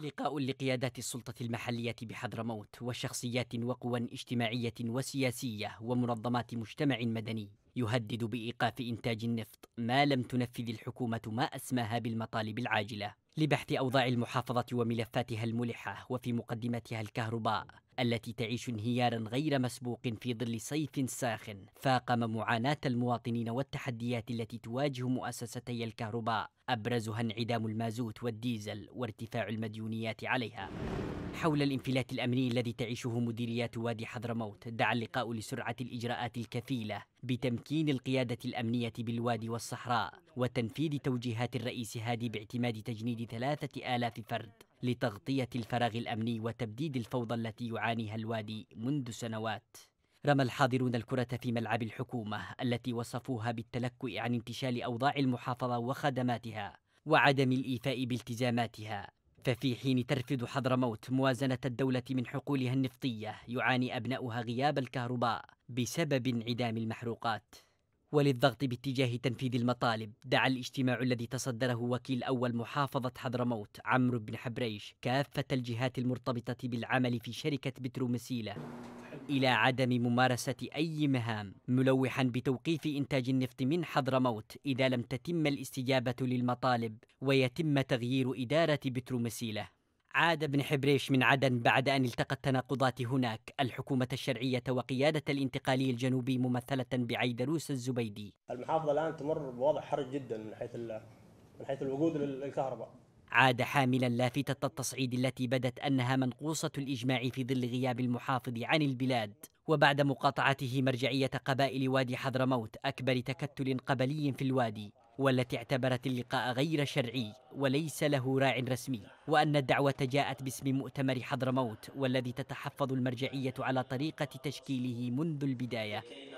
لقاء لقيادات السلطة المحلية بحضرموت وشخصيات وقوى اجتماعية وسياسية ومنظمات مجتمع مدني يهدد بإيقاف إنتاج النفط ما لم تنفذ الحكومة ما أسماها بالمطالب العاجلة لبحث أوضاع المحافظة وملفاتها الملحة وفي مقدمتها الكهرباء التي تعيش انهيارا غير مسبوق في ظل صيف ساخن فاقم معاناة المواطنين والتحديات التي تواجه مؤسستي الكهرباء أبرزها انعدام المازوت والديزل وارتفاع المديونيات عليها حول الانفلات الأمني الذي تعيشه مديريات وادي حضرموت دعا اللقاء لسرعة الإجراءات الكفيلة بتمكين القيادة الأمنية بالوادي والصحراء وتنفيذ توجيهات الرئيس هادي باعتماد تجنيد ثلاثة آلاف فرد لتغطية الفراغ الأمني وتبديد الفوضى التي يعانيها الوادي منذ سنوات رمى الحاضرون الكرة في ملعب الحكومة التي وصفوها بالتلكؤ عن انتشال أوضاع المحافظة وخدماتها وعدم الإيفاء بالتزاماتها ففي حين ترفض حضرموت موازنة الدولة من حقولها النفطية يعاني أبناؤها غياب الكهرباء بسبب انعدام المحروقات وللضغط باتجاه تنفيذ المطالب دعا الاجتماع الذي تصدره وكيل أول محافظة حضرموت عمرو بن حبريش كافة الجهات المرتبطة بالعمل في شركة بترومسيلة إلى عدم ممارسة أي مهام ملوحا بتوقيف إنتاج النفط من حضرموت إذا لم تتم الاستجابة للمطالب ويتم تغيير إدارة بترومسيلة عاد ابن حبريش من عدن بعد أن التقت تناقضات هناك الحكومة الشرعية وقيادة الانتقالي الجنوبي ممثلة بعيدروس الزبيدي المحافظة الآن تمر بوضع حرج جدا من حيث من حيث الوقود للكهرباء عاد حاملا لافتة التصعيد التي بدت أنها منقوصة الإجماع في ظل غياب المحافظ عن البلاد وبعد مقاطعته مرجعية قبائل وادي حضرموت أكبر تكتل قبلي في الوادي والتي اعتبرت اللقاء غير شرعي وليس له راع رسمي وأن الدعوة جاءت باسم مؤتمر حضرموت والذي تتحفظ المرجعية على طريقة تشكيله منذ البداية